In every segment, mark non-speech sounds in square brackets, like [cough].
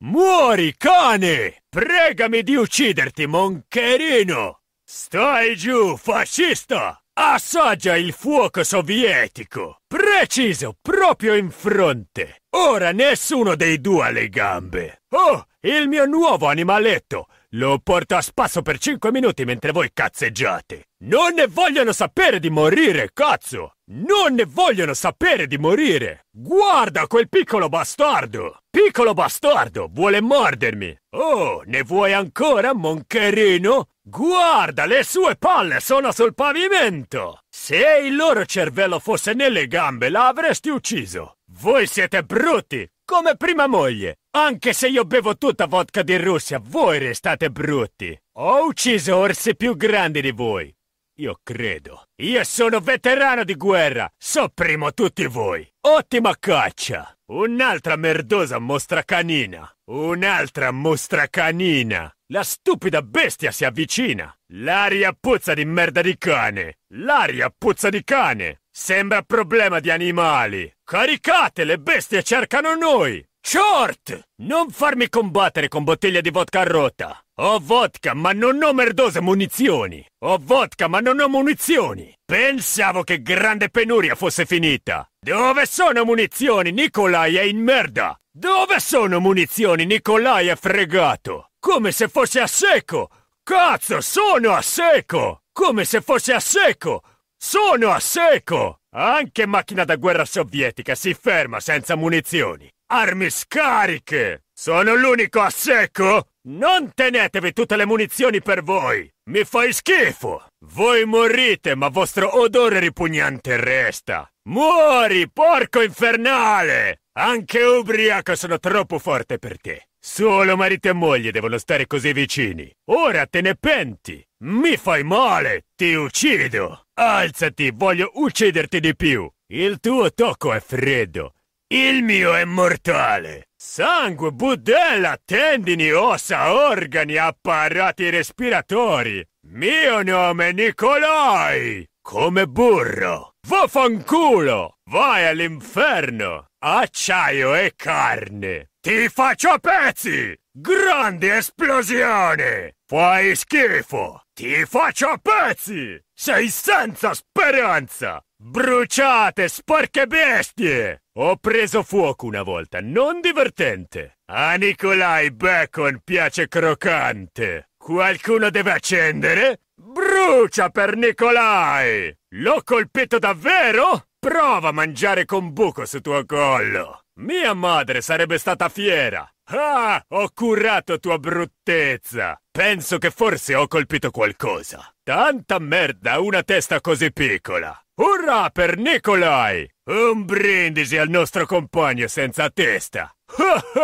Muori, cane! Pregami di ucciderti, moncherino! Stai giù, fascista! Assaggia il fuoco sovietico! Preciso, proprio in fronte! Ora nessuno dei due ha le gambe! Oh, il mio nuovo animaletto! Lo porto a spasso per 5 minuti mentre voi cazzeggiate! Non ne vogliono sapere di morire, cazzo! Non ne vogliono sapere di morire! Guarda quel piccolo bastardo! Piccolo bastardo, vuole mordermi! Oh, ne vuoi ancora, moncherino? Guarda, le sue palle sono sul pavimento! Se il loro cervello fosse nelle gambe, l'avresti ucciso! Voi siete brutti, come prima moglie! Anche se io bevo tutta vodka di Russia, voi restate brutti! Ho ucciso orsi più grandi di voi! Io credo. Io sono veterano di guerra. Sopprimo tutti voi. Ottima caccia. Un'altra merdosa mostra canina. Un'altra mostra canina. La stupida bestia si avvicina. L'aria puzza di merda di cane. L'aria puzza di cane. Sembra problema di animali. Caricate, le bestie cercano noi. Short! Non farmi combattere con bottiglia di vodka rotta! Ho vodka, ma non ho merdose munizioni! Ho vodka, ma non ho munizioni! Pensavo che grande penuria fosse finita! Dove sono munizioni, Nicolai è in merda! Dove sono munizioni, Nicolai è fregato! Come se fosse a secco! Cazzo, sono a secco! Come se fosse a secco! Sono a secco! Anche macchina da guerra sovietica si ferma senza munizioni! Armi scariche! Sono l'unico a secco? Non tenetevi tutte le munizioni per voi! Mi fai schifo! Voi morite, ma vostro odore ripugnante resta! Muori, porco infernale! Anche ubriaco sono troppo forte per te! Solo marito e moglie devono stare così vicini! Ora te ne penti! Mi fai male! Ti uccido! Alzati, voglio ucciderti di più! Il tuo tocco è freddo, il mio è mortale. Sangue, budella, tendini, ossa, organi, apparati respiratori. Mio nome è Nicolai. Come burro. Vaffanculo. Vai all'inferno. Acciaio e carne. Ti faccio a pezzi. Grande esplosione. Fai schifo. Ti faccio a pezzi. Sei senza speranza. Bruciate, sporche bestie! Ho preso fuoco una volta, non divertente. A Nicolai Bacon piace croccante. Qualcuno deve accendere? Brucia per Nicolai! L'ho colpito davvero? Prova a mangiare con buco su tuo collo. Mia madre sarebbe stata fiera. Ah, ho curato tua bruttezza. Penso che forse ho colpito qualcosa. Tanta merda una testa così piccola! Urrà per Nikolai! Un brindisi al nostro compagno senza testa!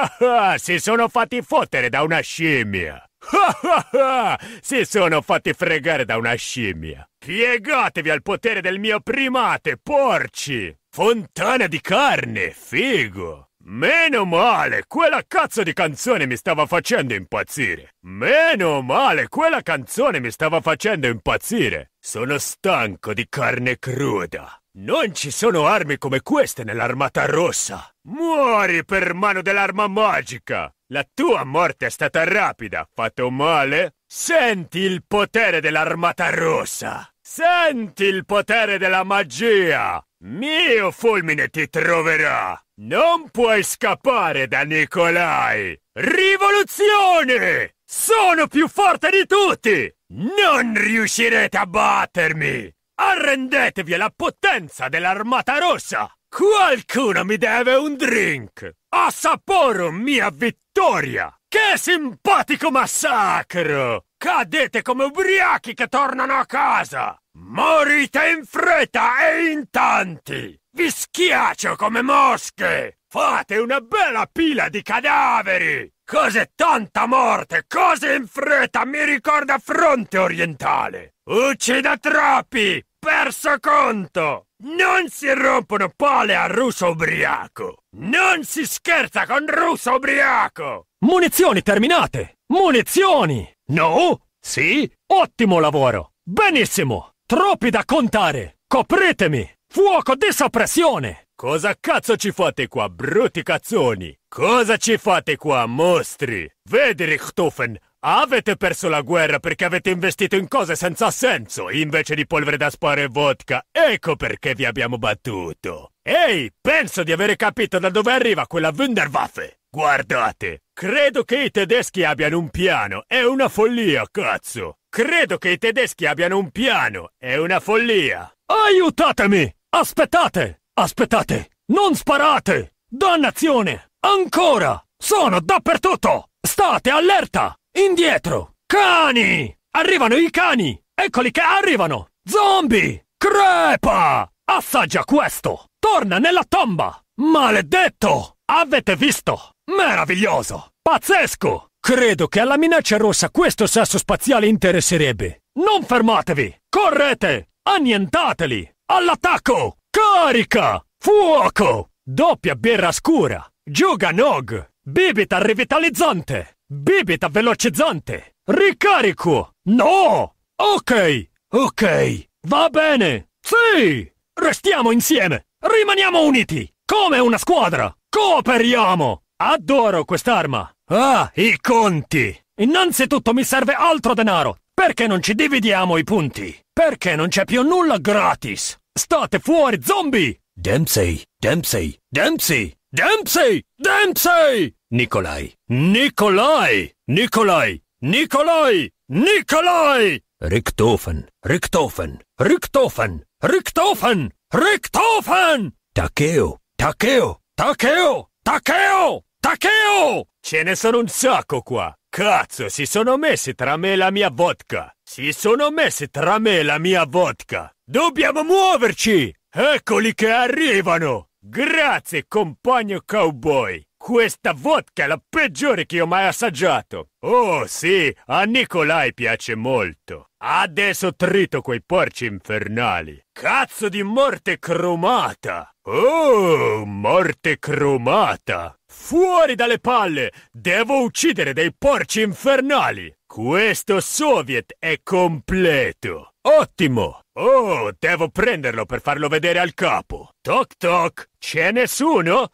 [laughs] si sono fatti fottere da una scimmia! [laughs] si sono fatti fregare da una scimmia! Piegatevi al potere del mio primate, porci! Fontana di carne, figo! Meno male, quella cazzo di canzone mi stava facendo impazzire. Meno male, quella canzone mi stava facendo impazzire. Sono stanco di carne cruda. Non ci sono armi come queste nell'armata rossa. Muori per mano dell'arma magica. La tua morte è stata rapida. Fatto male? Senti il potere dell'armata rossa. Senti il potere della magia. Mio fulmine ti troverà. Non puoi scappare da Nikolai! Rivoluzione! Sono più forte di tutti! Non riuscirete a battermi! Arrendetevi alla potenza dell'Armata Rossa! Qualcuno mi deve un drink! Assaporo mia vittoria! Che simpatico massacro! Cadete come ubriachi che tornano a casa! Morite in fretta e in tanti! Vi schiaccio come mosche! Fate una bella pila di cadaveri! Cose tanta morte, cose in fretta, mi ricorda fronte orientale! Uccida troppi! Perso conto! Non si rompono pale a russo ubriaco! Non si scherza con russo ubriaco! Munizioni terminate! Munizioni! No? Sì? Ottimo lavoro! Benissimo! Troppi da contare! Copritemi! Fuoco di soppressione! Cosa cazzo ci fate qua, brutti cazzoni? Cosa ci fate qua, mostri? Vedi, Richtofen, avete perso la guerra perché avete investito in cose senza senso invece di polvere da sparo e vodka. Ecco perché vi abbiamo battuto. Ehi, penso di avere capito da dove arriva quella Wunderwaffe. Guardate, credo che i tedeschi abbiano un piano. È una follia, cazzo. Credo che i tedeschi abbiano un piano. È una follia. Aiutatemi! Aspettate! Aspettate! Non sparate! Dannazione! Ancora! Sono dappertutto! State allerta! Indietro! Cani! Arrivano i cani! Eccoli che arrivano! Zombie! Crepa! Assaggia questo! Torna nella tomba! Maledetto! Avete visto? Meraviglioso! Pazzesco! Credo che alla minaccia rossa questo sasso spaziale interesserebbe. Non fermatevi! Correte! Annientateli! All'attacco! Carica! Fuoco! Doppia birra scura! Juga Nog! Bibita revitalizzante! Bibita velocizzante! Ricarico! No! Ok! Ok! Va bene! Sì! Restiamo insieme! Rimaniamo uniti! Come una squadra! Cooperiamo! Adoro quest'arma! Ah, i conti! Innanzitutto mi serve altro denaro! Perché non ci dividiamo i punti? Perché non c'è più nulla gratis? State fuori, zombie! Dempsey, Dempsey, Dempsey, Dempsey, Dempsey! Nicolai, Nicolai, Nicolai, Nicolai, Nicolai! Richtofen, Richtofen, Richtofen, Richtofen, Richtofen! Takeo, Takeo, Takeo, Takeo, Takeo! Ce ne sono un sacco qua! Cazzo, si sono messi tra me e la mia vodka! Si sono messi tra me e la mia vodka! Dobbiamo muoverci! Eccoli che arrivano! Grazie, compagno cowboy! Questa vodka è la peggiore che ho mai assaggiato! Oh sì, a Nicolai piace molto! Adesso trito quei porci infernali! Cazzo di morte cromata! Oh, morte cromata! Fuori dalle palle! Devo uccidere dei porci infernali! Questo Soviet è completo! Ottimo! Oh, devo prenderlo per farlo vedere al capo. Toc toc, c'è nessuno?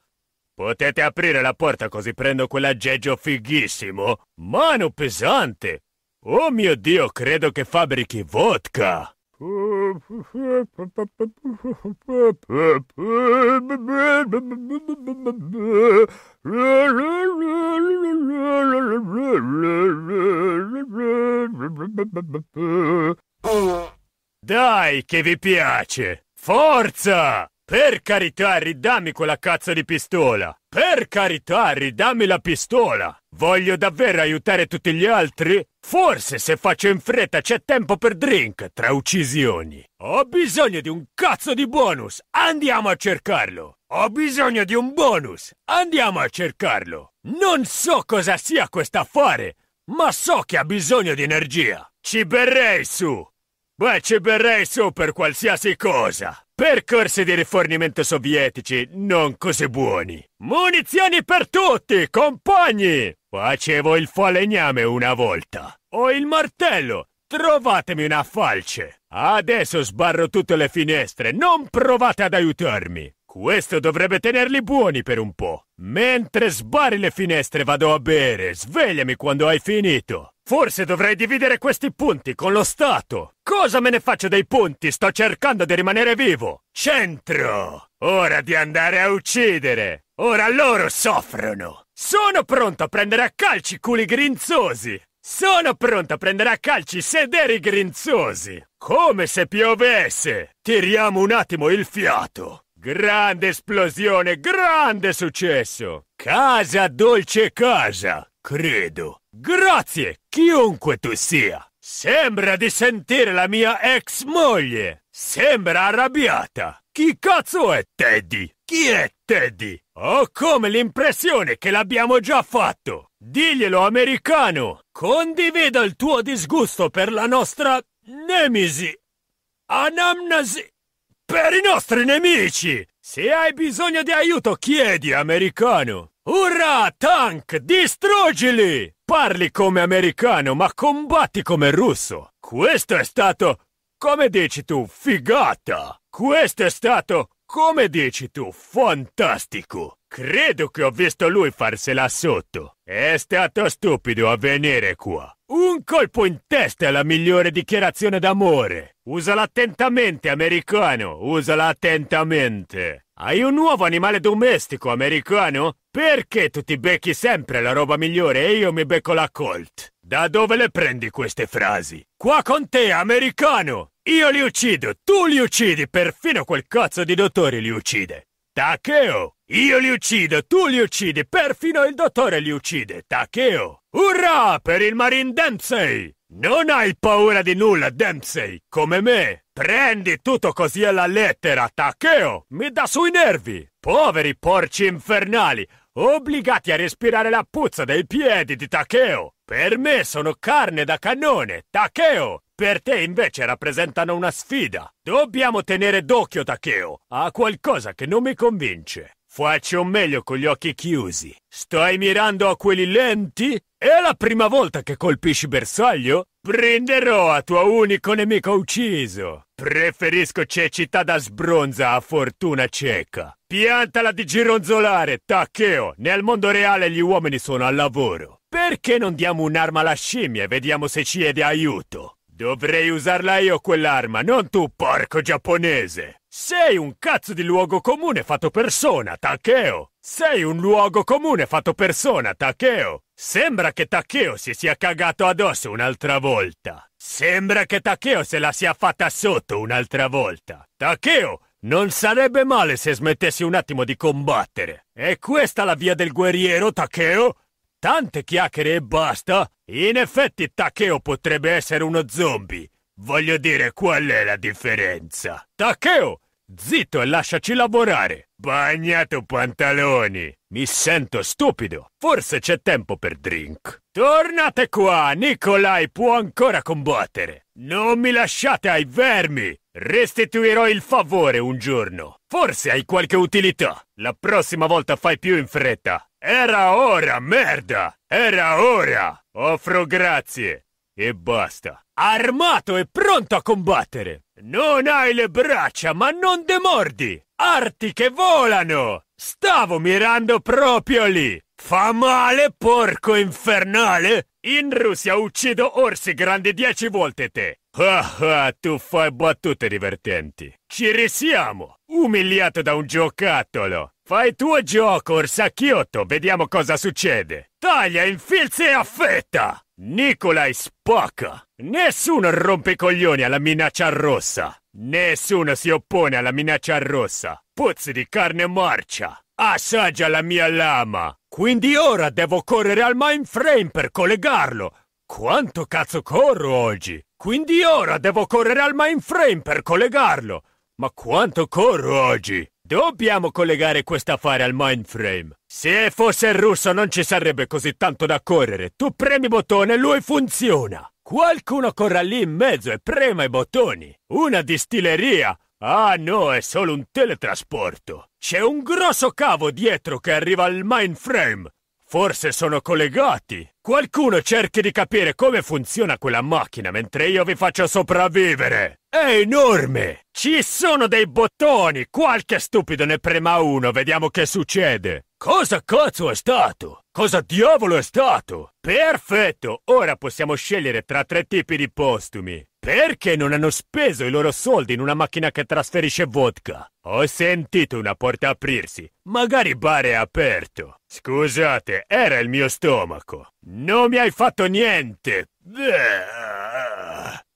Potete aprire la porta così prendo quell'aggeggio fighissimo. Mano pesante! Oh mio Dio, credo che fabbrichi vodka! Dai, che vi piace! Forza! Per carità, ridammi quella cazzo di pistola! Per carità, ridammi la pistola! Voglio davvero aiutare tutti gli altri? Forse se faccio in fretta c'è tempo per drink tra uccisioni. Ho bisogno di un cazzo di bonus! Andiamo a cercarlo! Ho bisogno di un bonus! Andiamo a cercarlo! Non so cosa sia quest'affare, ma so che ha bisogno di energia! Ci berrei su! Beh, ci berrei su per qualsiasi cosa. Percorsi di rifornimento sovietici non così buoni. Munizioni per tutti, compagni! Facevo il falegname una volta. Ho il martello. Trovatemi una falce. Adesso sbarro tutte le finestre. Non provate ad aiutarmi. Questo dovrebbe tenerli buoni per un po'. Mentre sbarri le finestre vado a bere. Svegliami quando hai finito. Forse dovrei dividere questi punti con lo Stato. Cosa me ne faccio dei punti? Sto cercando di rimanere vivo. Centro! Ora di andare a uccidere. Ora loro soffrono. Sono pronto a prendere a calci culi grinzosi. Sono pronto a prendere a calci sederi grinzosi. Come se piovesse. Tiriamo un attimo il fiato. Grande esplosione, grande successo. Casa dolce casa, credo. Grazie, chiunque tu sia. Sembra di sentire la mia ex moglie. Sembra arrabbiata. Chi cazzo è Teddy? Chi è Teddy? Ho come l'impressione che l'abbiamo già fatto. Diglielo americano. Condivido il tuo disgusto per la nostra nemesi. Anamnesi. Per i nostri nemici. Se hai bisogno di aiuto chiedi americano. Urrà, Tank! Distruggili! Parli come americano, ma combatti come russo! Questo è stato... Come dici tu, figata! Questo è stato... Come dici tu, fantastico! Credo che ho visto lui farsela sotto. È stato stupido a venire qua. Un colpo in testa è la migliore dichiarazione d'amore. Usala attentamente, americano. Usala attentamente. Hai un nuovo animale domestico, americano? Perché tu ti becchi sempre la roba migliore e io mi becco la Colt? Da dove le prendi queste frasi? Qua con te, americano! Io li uccido, tu li uccidi, perfino quel cazzo di dottore li uccide. Takeo! Io li uccido, tu li uccidi, perfino il dottore li uccide. Takeo! Urrà per il Marin Dempsey! Non hai paura di nulla, Dempsey, come me. Prendi tutto così alla lettera, Takeo. Mi dà sui nervi. Poveri porci infernali, obbligati a respirare la puzza dei piedi di Takeo. Per me sono carne da cannone, Takeo. Per te invece rappresentano una sfida. Dobbiamo tenere d'occhio Takeo Ha qualcosa che non mi convince. Faccio meglio con gli occhi chiusi. Stai mirando a quelli lenti? È la prima volta che colpisci bersaglio? Prenderò a tuo unico nemico ucciso. Preferisco cecità da sbronza a fortuna cieca. Piantala di gironzolare, taccheo. Nel mondo reale gli uomini sono al lavoro. Perché non diamo un'arma alla scimmia e vediamo se ci è di aiuto? Dovrei usarla io quell'arma, non tu, porco giapponese! Sei un cazzo di luogo comune fatto persona, Takeo! Sei un luogo comune fatto persona, Takeo! Sembra che Takeo si sia cagato addosso un'altra volta! Sembra che Takeo se la sia fatta sotto un'altra volta! Takeo, non sarebbe male se smettessi un attimo di combattere! È questa la via del guerriero, Takeo? tante chiacchiere e basta, in effetti Takeo potrebbe essere uno zombie. Voglio dire, qual è la differenza? Takeo, zitto e lasciaci lavorare. Bagnato pantaloni. Mi sento stupido. Forse c'è tempo per drink. Tornate qua, Nikolai può ancora combattere. Non mi lasciate ai vermi. Restituirò il favore un giorno. Forse hai qualche utilità. La prossima volta fai più in fretta. Era ora, merda! Era ora! Offro grazie. E basta. Armato e pronto a combattere! Non hai le braccia, ma non demordi! Arti che volano! Stavo mirando proprio lì! Fa male, porco infernale! In Russia uccido orsi grandi dieci volte te! Ah ah, tu fai battute divertenti. Ci risiamo! Umiliato da un giocattolo! Fai il tuo gioco, orsacchiotto, vediamo cosa succede. Taglia, infilza e affetta! Nicolai spacca! Nessuno rompe coglioni alla minaccia rossa! Nessuno si oppone alla minaccia rossa! Puzzi di carne marcia! Assaggia la mia lama! Quindi ora devo correre al mainframe per collegarlo! Quanto cazzo corro oggi? Quindi ora devo correre al mainframe per collegarlo. Ma quanto corro oggi? Dobbiamo collegare quest'affare al mainframe. Se fosse il russo non ci sarebbe così tanto da correre. Tu premi bottone e lui funziona. Qualcuno corra lì in mezzo e prema i bottoni. Una distilleria. Ah no, è solo un teletrasporto. C'è un grosso cavo dietro che arriva al mainframe. Forse sono collegati. Qualcuno cerchi di capire come funziona quella macchina mentre io vi faccio sopravvivere. È enorme! Ci sono dei bottoni! Qualche stupido ne prema uno, vediamo che succede. Cosa cazzo è stato? Cosa diavolo è stato? Perfetto! Ora possiamo scegliere tra tre tipi di postumi. Perché non hanno speso i loro soldi in una macchina che trasferisce vodka? Ho sentito una porta aprirsi. Magari il bar è aperto. Scusate, era il mio stomaco. Non mi hai fatto niente.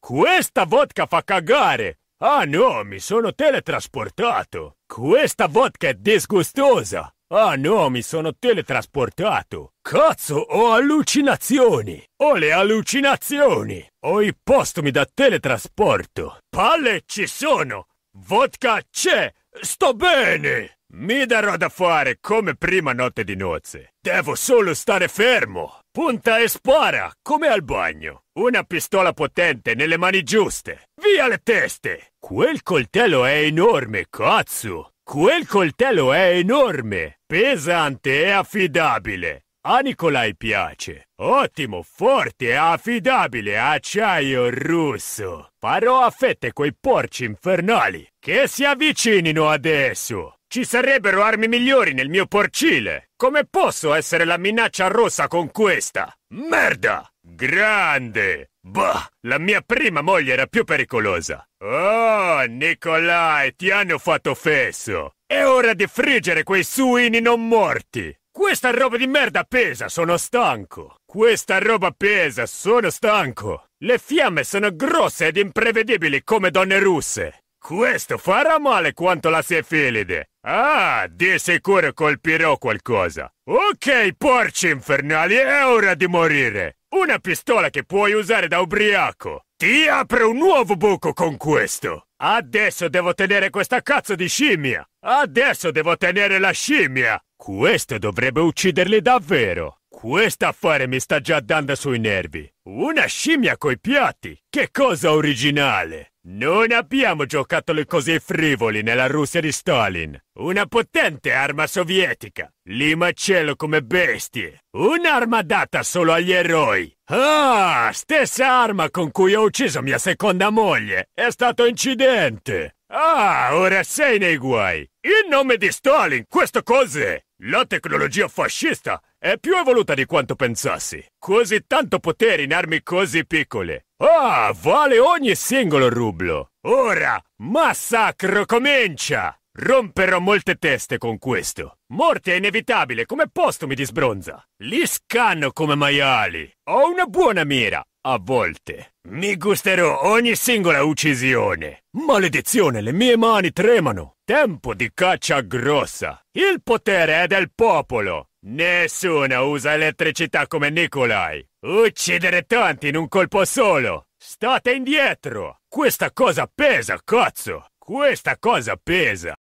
Questa vodka fa cagare. Ah no, mi sono teletrasportato. Questa vodka è disgustosa. Ah no, mi sono teletrasportato! Cazzo, ho allucinazioni! Ho le allucinazioni! Ho i postumi da teletrasporto! Palle ci sono! Vodka c'è! Sto bene! Mi darò da fare come prima notte di nozze. Devo solo stare fermo. Punta e spara, come al bagno. Una pistola potente nelle mani giuste. Via le teste! Quel coltello è enorme, cazzo! Quel coltello è enorme, pesante e affidabile. A Nicolai piace. Ottimo, forte e affidabile acciaio russo. Farò a fette quei porci infernali che si avvicinino adesso. Ci sarebbero armi migliori nel mio porcile. Come posso essere la minaccia rossa con questa? Merda! Grande! Bah, la mia prima moglie era più pericolosa. Oh, Nicolai, ti hanno fatto fesso. È ora di friggere quei suini non morti. Questa roba di merda pesa, sono stanco. Questa roba pesa, sono stanco. Le fiamme sono grosse ed imprevedibili come donne russe. Questo farà male quanto la sefilide. Ah, di sicuro colpirò qualcosa. Ok, porci infernali, è ora di morire. Una pistola che puoi usare da ubriaco! Ti apre un nuovo buco con questo! Adesso devo tenere questa cazzo di scimmia! Adesso devo tenere la scimmia! Questo dovrebbe ucciderli davvero! Questo affare mi sta già dando sui nervi! Una scimmia coi piatti! Che cosa originale! Non abbiamo giocattoli così frivoli nella Russia di Stalin. Una potente arma sovietica. Li macello come bestie. Un'arma data solo agli eroi. Ah, stessa arma con cui ho ucciso mia seconda moglie. È stato incidente. Ah, ora sei nei guai. In nome di Stalin, questo cos'è? La tecnologia fascista è più evoluta di quanto pensassi. Così tanto potere in armi così piccole. Ah, vale ogni singolo rublo! Ora, massacro comincia! Romperò molte teste con questo. Morte è inevitabile, come posto mi disbronza. Li scanno come maiali. Ho una buona mira, a volte. Mi gusterò ogni singola uccisione. Maledizione, le mie mani tremano. Tempo di caccia grossa. Il potere è del popolo. Nessuno usa elettricità come Nikolai. Uccidere tanti in un colpo solo. State indietro. Questa cosa pesa, cazzo. Questa cosa pesa.